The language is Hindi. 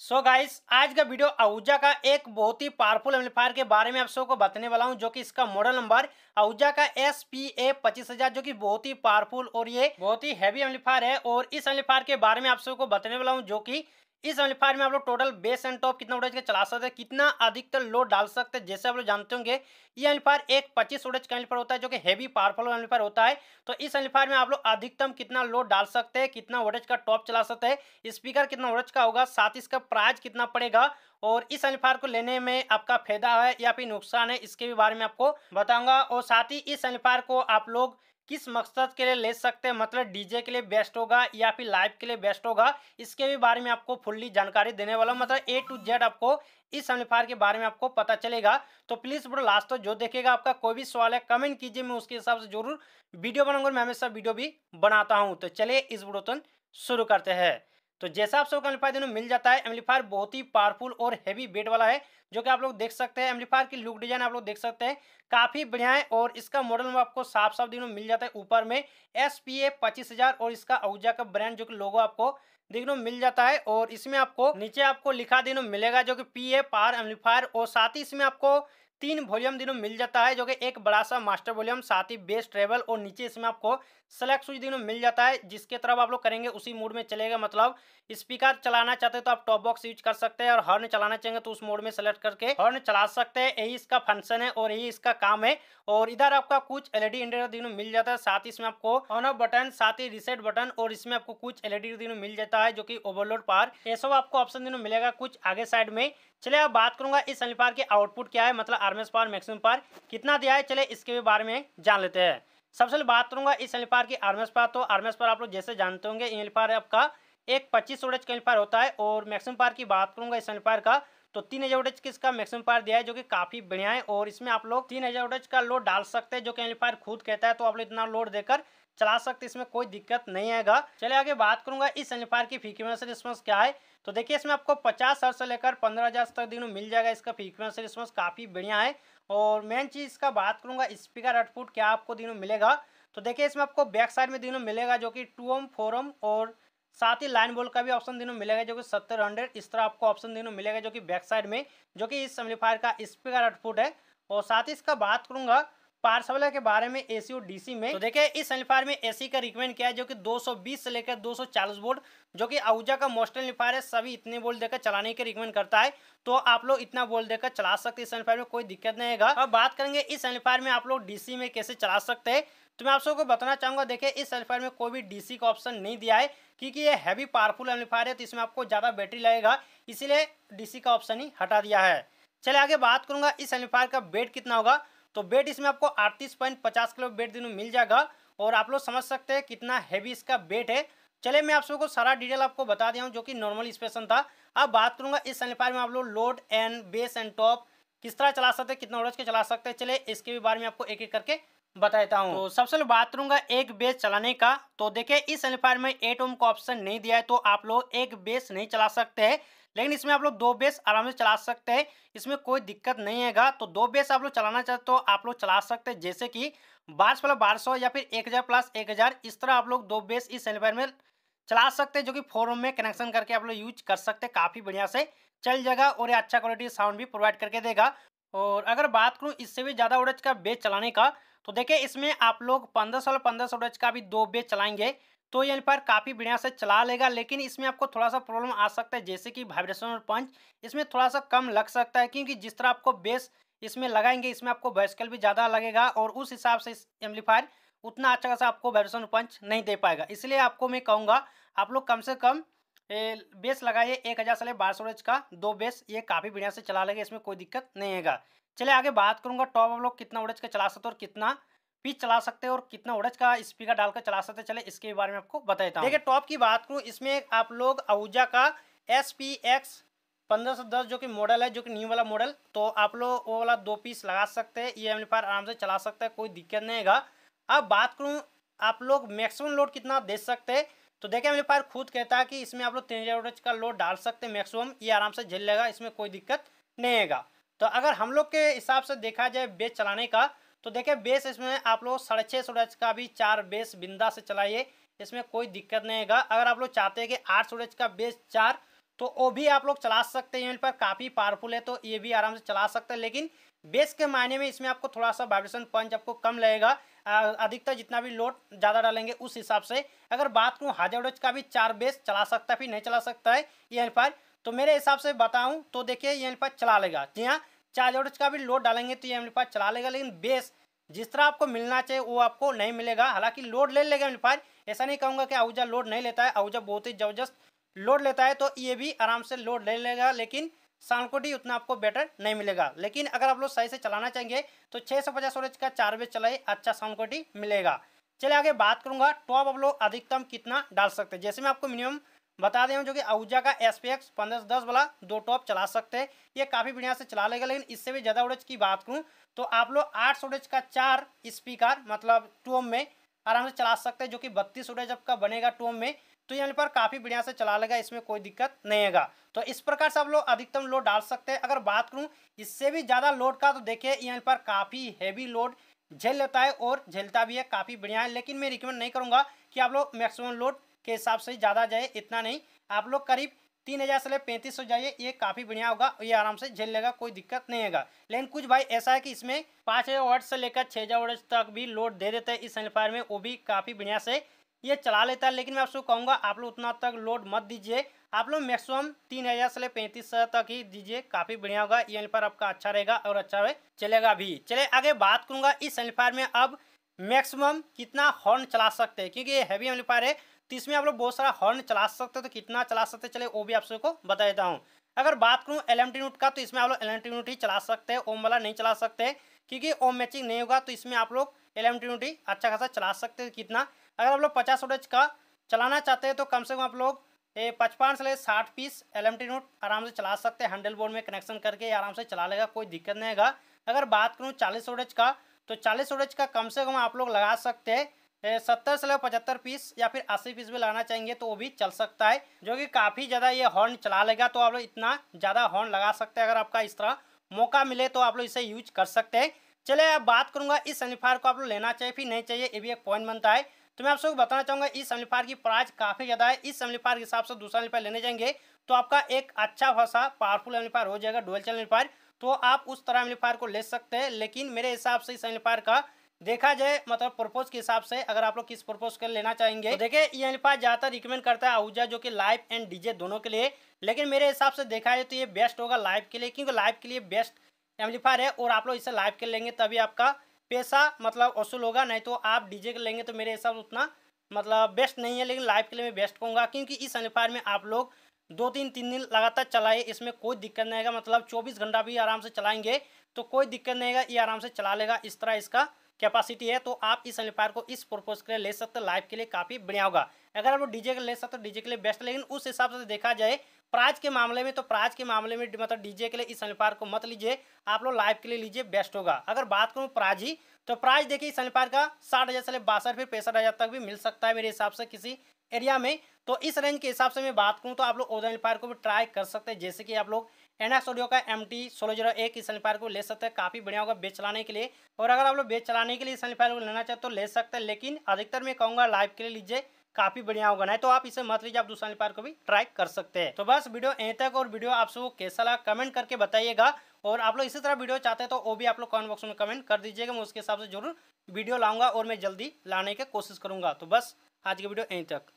सो so गाइस आज का वीडियो आहूजा का एक बहुत ही पावरफुल एम्पलीफायर के बारे में आप सबको बताने वाला हूं जो कि इसका मॉडल नंबर आहूजा का एस पी ए पच्चीस हजार जो कि बहुत ही पावरफुल और ये बहुत ही हैवी एम्पलीफायर है और इस एम्पलीफायर के बारे में आप सबको बताने वाला हूं जो कि इस एम्पलीफायर में आप लोग टोटल बेस एंड टॉप कितना वोटेज का चला सकते हैं कितना अधिकतर लोड डाल सकते हैं जैसे आप लोग जानते होंगे ये एम्पलीफायर एक पच्चीस वोटेज का एम्पलीफायर होता है जो कि हैवी पावरफुल एम्पलीफायर होता है तो इस एम्पलीफायर में आप लोग अधिकतम कितना लोड डाल सकते हैं कितना वोटेज का टॉप चला सकते हैं स्पीकर कितना वोटेज का होगा साथ इसका प्राइस कितना पड़ेगा और इस एम्पलीफायर को लेने में आपका फायदा है या फिर नुकसान है इसके भी बारे में आपको बताऊंगा और साथ ही इस एम्पलीफायर को आप लोग किस मकसद के लिए ले सकते हैं मतलब डीजे के लिए बेस्ट होगा या फिर लाइव के लिए बेस्ट होगा इसके भी बारे में आपको फुल्ली जानकारी देने वाला मतलब ए टू जेड आपको इस एम्पलीफायर के बारे में आपको पता चलेगा तो प्लीज़ बोलो लास्ट तो जो देखेगा आपका कोई भी सवाल है कमेंट कीजिए मैं उसके हिसाब से जरूर वीडियो बनाऊंगा मैं हमेशा वीडियो भी बनाता हूँ तो चलिए इस बुढ़ोतन तो शुरू करते हैं तो जैसा आप सबको एम्पलीफायर दोनों मिल जाता है एम्पलीफायर बहुत ही पावरफुल और हैवी वेट वाला है जो कि आप लोग देख सकते हैं एम्पलीफायर की लुक डिजाइन आप लोग देख सकते हैं काफ़ी बढ़िया है और इसका मॉडल में आपको साफ साफ दिनों मिल जाता है ऊपर में एस पी ए पच्चीस हज़ार और इसका औजा का ब्रांड जो कि लोगो आपको देखने मिल जाता है और इसमें आपको नीचे आपको लिखा दिनों मिलेगा जो कि पी ए पार एम्पलीफायर और साथ ही इसमें आपको तीन वॉल्यूम दिनों मिल जाता है जो कि एक बड़ा सा मास्टर वॉल्यूम साथ ही बेस ट्रेवल और नीचे इसमें आपको सेलेक्ट स्विच दिनों मिल जाता है जिसके तरफ आप लोग करेंगे उसी मोड में चलेगा मतलब स्पीकर चलाना चाहते हैं तो आप टॉप बॉक्स यूज कर सकते हैं और हॉर्न चलाना चाहेंगे तो उस मोड में सेलेक्ट करके हॉर्न चला सकते हैं यही इसका फंक्शन है और यही इसका काम है और इधर आपका कुछ एलईडी इंडिकेटर e दिनों मिल जाता है साथ ही इसमें आपको ऑन ऑफ बटन साथ ही रिसेट बटन और इसमें आपको कुछ एलईडी e दिनों मिल जाता है जो की ओवरलोड पार ये सब आपको ऑप्शन दिनों मिलेगा कुछ आगे साइड में चलिए अब बात करूंगा इस एम्पलीफायर e के आउटपुट क्या है मतलब हार्मेस पावर मैक्सिमम पावर कितना दिया है चले इसके भी बारे में जान लेते हैं सबसे पहले बात करूंगा इस एल्फार की आर्मेस पार तो आर्मेस पार आप लोग जैसे जानते होंगे एल्फार आपका एक पच्चीस वोटेज का एल्फार होता है और मैक्सिमम पार की बात करूंगा इस एल्फार का तो तीन हज़ार वोटेज किसका मैक्सिमम पार दिया है जो कि काफ़ी बढ़िया है और इसमें आप लोग तीन हज़ार वोटेज का लोड डाल सकते हैं जो कि एल्फायर खुद कहता है तो आप लोग इतना लोड देकर चला सकते इसमें कोई दिक्कत नहीं आएगा चलिए आगे बात करूंगा इस एम्पलीफायर की फ्रीक्वेंसी रिस्पॉन्स क्या है तो देखिए इसमें आपको पचास हर्ट से लेकर पंद्रह हज़ार तक दिनों मिल जाएगा इसका फ्रीक्वेंसी रिस्पॉन्स काफ़ी बढ़िया है और मेन चीज़ इसका बात करूंगा स्पीकर आउटपुट क्या आपको दिनों मिलेगा तो देखिए इसमें आपको बैक साइड में दिनों मिलेगा जो कि टू ओम फोर ओम और साथ ही लाइन बोल का भी ऑप्शन दिनों मिलेगा जो कि सत्तर हंड्रेड इस तरह आपको ऑप्शन दिनों मिलेगा जो कि बैक साइड में जो कि इस एम्पलीफायर का स्पीकर आउटपुट है और साथ ही इसका बात करूँगा पार्सवला के बारे में एसी और डीसी में तो देखिए इस एम्पलीफायर में एसी का रिकमेंड किया है जो कि 220 से लेकर 240 वोल्ट जो कि आउजा का मोस्ट एम्पलीफायर है सभी इतने वोल्ट देकर चलाने के रिकमेंड करता है तो आप लोग इतना वोल्ट देकर चला सकते हैं इस एम्पलीफायर में कोई दिक्कत नहीं है अब बात करेंगे इस एम्पलीफायर में आप लोग डीसी में कैसे चला सकते हैं तो मैं आप सबको बताना चाहूंगा देखिए इस एम्पलीफायर में कोई भी डीसी का ऑप्शन नहीं दिया है क्योंकि ये हैवी पावरफुल एम्पलीफायर है तो इसमें आपको ज़्यादा बैटरी लगेगा इसीलिए डीसी का ऑप्शन ही हटा दिया है चले आगे बात करूंगा इस एम्पलीफायर का वेट कितना होगा तो बेट इसमें आपको अड़तीस पॉइंट पचास किलो बेट दिनों मिल जाएगा और आप लोग समझ सकते हैं कितना हैवी इसका बेट है चले मैं आप सबको सारा डिटेल आपको बता दिया हूँ जो कि नॉर्मल स्पेशन था अब बात करूँगा इस सैनिफायर में आप लोग load and bass and top किस तरह चला सकते हैं कितना ओरज के चला सकते हैं चले इसके भी बारे में आपको एक एक करके बताता हूँ तो सबसे पहले बात करूंगा एक बेस चलाने का तो देखिए इस एम्पलीफायर में एट ओम का ऑप्शन नहीं दिया है तो आप लोग एक बेस नहीं चला सकते हैं लेकिन इसमें आप लोग दो बेस आराम से चला सकते हैं इसमें कोई दिक्कत नहीं आएगा तो दो बेस आप लोग चलाना चाहते तो आप लोग चला सकते हैं जैसे कि बारह प्लस बारह सौ या फिर एक हज़ार प्लस एक हज़ार इस तरह आप लोग दो बेस इस एम्पलीफायर में चला सकते हैं जो कि फोर में कनेक्शन करके आप लोग यूज कर सकते हैं काफ़ी बढ़िया से चल जाएगा और ये अच्छा क्वालिटी साउंड भी प्रोवाइड करके देगा और अगर बात करूँ इससे भी ज़्यादा ओडेज का बेच चलाने का तो देखिए इसमें आप लोग पंद्रह सौ और पंद्रह सौ ओडज का भी दो बेच चलाएंगे तो ये पर काफ़ी बढ़िया से चला लेगा लेकिन इसमें आपको थोड़ा सा प्रॉब्लम आ सकता है जैसे कि वाइब्रेशन और पंच इसमें थोड़ा सा कम लग सकता है क्योंकि जिस तरह आपको बेस इसमें लगाएंगे इसमें आपको बैस्कल भी ज़्यादा लगेगा और उस हिसाब से एम्पलीफायर उतना अच्छा खासा आपको वाइब्रेशन पंच नहीं दे पाएगा इसलिए आपको मैं कहूँगा आप लोग कम से कम बेस लगाइए एक हज़ार साले बारह सौ का दो बेस ये काफ़ी बढ़िया से चला लेगा इसमें कोई दिक्कत नहीं आएगा चले आगे बात करूंगा टॉप आप लोग कितना उड़ज का चला सकते और कितना पिच चला सकते हैं और कितना उड़ज का स्पीकर डालकर चला सकते चले इसके बारे में आपको बता हूँ देखिए टॉप की बात करूँ इसमें आप लोग आहूजा का एस पी एक्स पंद्रह सौ दस जो कि मॉडल है जो कि न्यू वाला मॉडल तो आप लोग वो वाला दो पीस लगा सकते हैं ये एम्पलीफायर आराम से चला सकते हैं कोई दिक्कत नहीं है अब बात करूँ आप लोग मैक्सिमम लोड कितना दे सकते हैं तो देखिए पैर खुद कहता है कि इसमें आप लोग तीन हज़ार का लोड डाल सकते हैं मैक्सिमम ये आराम से झेल लेगा इसमें कोई दिक्कत नहीं आएगा तो अगर हम लोग के हिसाब से देखा जाए बेस चलाने का तो देखिए बेस इसमें आप लोग साढ़े छः सौ का भी चार बेस बिंदा से चलाइए इसमें कोई दिक्कत नहीं आएगा अगर आप लोग चाहते हैं कि आठ सौ का बेस चार तो वो भी आप लोग चला सकते हैं पर काफ़ी पावरफुल है तो ये भी आराम से चला सकते हैं लेकिन बेस के मायने में इसमें आपको थोड़ा सा वाइब्रेशन पंच आपको कम लगेगा अधिकतर जितना भी लोड ज़्यादा डालेंगे उस हिसाब से अगर बात करूँ हाजारोज का भी चार बेस चला सकता है फिर नहीं चला सकता है ये पर तो मेरे हिसाब से बताऊँ तो देखिए ये पर चला लेगा जी हाँ चार का भी लोड डालेंगे तो ये पर चला लेगा लेकिन बेस जिस तरह आपको मिलना चाहिए वो आपको नहीं मिलेगा हालांकि लोड ले लेगा एम्पलीफायर ऐसा नहीं कहूँगा कि आहूजा लोड नहीं लेता है आहूजा बहुत ही ज़बरदस्त लोड लेता है तो ये भी आराम से लोड ले लेगा लेकिन साउंड क्वालिटी उतना आपको बेटर नहीं मिलेगा लेकिन अगर आप लोग सही से चलाना चाहेंगे तो छः सौ पचास का चार बेच चलाए अच्छा साउंड क्वालिटी मिलेगा चलिए आगे बात करूंगा टॉप आप लोग अधिकतम कितना डाल सकते हैं जैसे मैं आपको मिनिमम बता दें जो कि आहूजा का एस पी एक्स पंद्रह दस वाला दो टॉप चला सकते हैं ये काफ़ी बढ़िया से चला लेगा लेकिन इससे भी ज़्यादा ओरेज की बात करूँ तो आप लोग आठ सौ का चार स्पीकर मतलब टोम में आराम से चला सकते हैं जो कि बत्तीस ओरेज आपका बनेगा टोम में तो यहाँ पर काफ़ी बढ़िया से चला लेगा इसमें कोई दिक्कत नहीं है तो इस प्रकार से आप लोग अधिकतम लोड डाल सकते हैं अगर बात करूँ इससे भी ज़्यादा लोड का तो देखिए यहाँ पर काफ़ी हैवी लोड झेल लेता है और झेलता भी है काफ़ी बढ़िया है लेकिन मैं रिकमेंड नहीं करूँगा कि आप लोग मैक्सिमम लोड के हिसाब से ज़्यादा जाए इतना नहीं आप लोग करीब तीन हज़ार से ले पैंतीस सौ जाइए ये काफ़ी बढ़िया होगा ये आराम से झेल लेगा कोई दिक्कत नहीं आएगा लेकिन कुछ भाई ऐसा है कि इसमें पाँच हज़ार वर्ड से लेकर छः हज़ार वर्ड तक भी लोड दे देते हैं इस एनफायर में वो भी काफ़ी बढ़िया से ये चला लेता है लेकिन मैं आपसे कहूँगा आप लोग उतना तक लोड मत दीजिए आप लोग मैक्सिमम तीन हज़ार से ले पैंतीस हज़ार तक ही दीजिए काफ़ी बढ़िया होगा ये एल्फायर आपका अच्छा रहेगा और अच्छा चलेगा भी चले आगे बात करूँगा इस एल्फायर में अब मैक्सिमम कितना हॉर्न चला सकते हैं क्योंकि ये हैवी एम्पलीफायर है तो इसमें आप लोग बहुत सारा हॉर्न चला सकते हो तो कितना चला सकते चले वो भी आप सबको बता देता हूँ अगर बात करूँ एल एम का तो इसमें आप लोग एल एम ही चला सकते हैं ओम वाला नहीं चला सकते क्योंकि ओम मैचिंग नहीं होगा तो इसमें आप लोग एल एम अच्छा खासा चला सकते कितना अगर आप लोग पचास नोट का चलाना चाहते हैं तो कम से कम आप लोग ये पचपन से ले साठ पीस एल नोट आराम से चला सकते हैं हैंडल बोर्ड में कनेक्शन करके आराम से चला लेगा कोई दिक्कत नहीं है अगर बात करूँ चालीस ओडेज का तो चालीस ओडेज का कम से कम आप लोग लगा सकते हैं सत्तर से लगभग पचहत्तर पीस या फिर अस्सी पीस भी लगाना चाहेंगे तो वो भी चल सकता है जो कि काफ़ी ज़्यादा ये हॉर्न चला लेगा तो आप लोग इतना ज़्यादा हॉर्न लगा सकते हैं अगर आपका इस तरह मौका मिले तो आप लोग इसे यूज कर सकते हैं चले अब बात करूंगा इस सनीफायर को आप लोग लेना चाहिए फिर नहीं चाहिए ये भी एक पॉइंट बनता है तो मैं आप सबको बताना चाहूंगा इस सैमलीफायर की प्राइस काफ़ी ज़्यादा है इस सैमलीफायर के हिसाब से दूसरा एम्पलीफायर लेने जाएंगे तो आपका एक अच्छा खासा पावरफुल एम्पलीफायर हो जाएगा डुअल चैनल एम्पलीफायर तो आप उस तरह एम्पलीफायर को ले सकते हैं लेकिन मेरे हिसाब से इस एम्पलीफायर का देखा जाए मतलब प्रपोज के हिसाब से अगर आप लोग किस प्रपोज के लेना चाहेंगे तो देखिए ये एम्पलीफायर ज़्यादातर रिकमेंड करता है आहूजा जो कि लाइव एंड डीजे दोनों के लिए लेकिन मेरे हिसाब से देखा जाए तो ये बेस्ट होगा लाइव के लिए क्योंकि लाइव के लिए बेस्ट एम्पलीफायर है और आप लोग इसे लाइव के लेंगे तभी आपका पैसा मतलब वसूल होगा नहीं तो आप डीजे के लेंगे तो मेरे हिसाब से उतना मतलब बेस्ट नहीं है लेकिन लाइव के लिए मैं बेस्ट कहूँगा क्योंकि इस सनीफायर में आप लोग दो तीन तीन दिन लगातार चलाए इसमें कोई दिक्कत नहीं आएगा मतलब चौबीस घंटा भी आराम से चलाएंगे तो कोई दिक्कत नहीं आएगा ये आराम से चला लेगा इस तरह इसका कैपेसिटी है तो आप इस एम्पलीफायर को इस प्रपोज के लिए ले सकते हैं लाइव के लिए काफ़ी बढ़िया होगा अगर आप डीजे के ले सकते हो डीजे के लिए बेस्ट लेकिन उस हिसाब से देखा जाए प्राइज के मामले में तो प्राइज के मामले में मतलब डीजे के लिए इस अनुपात को मत लीजिए आप लोग लाइव के लिए लीजिए बेस्ट होगा अगर बात करूँ प्राइज ही तो प्राइज देखिए इस अनुपात का साठ हज़ार से ले बासठ फिर पैंसठ हज़ार तक भी मिल सकता है मेरे हिसाब से किसी एरिया में तो इस रेंज के हिसाब से मैं बात करूँ तो आप लोग ओजन एम्पायर को भी ट्राई कर सकते हैं जैसे कि आप लोग एनएक्स ऑडियो का एम टी सोलह जीरो एक इस एम्पायर को ले सकते हैं काफ़ी बढ़िया होगा बेच चलाने के लिए और अगर आप लोग बेच चलाने के लिए इस एम्पायर को लेना चाहते तो ले सकते हैं लेकिन अधिकतर मैं कहूँगा लाइव के लिए लीजिए काफी बढ़िया होगा नहीं तो आप इसे मत लीजिए आप दूसरा नेपाल को भी ट्राई कर सकते हैं तो बस वीडियो यहीं तक और वीडियो आप सबको कैसा लगा कमेंट करके बताइएगा और आप लोग इसी तरह वीडियो चाहते हैं तो वो भी आप लोग कमेंट बॉक्स में कमेंट कर दीजिएगा मैं उसके हिसाब से जरूर वीडियो लाऊंगा और मैं जल्दी लाने की कोशिश करूंगा तो बस आज की वीडियो यहीं तक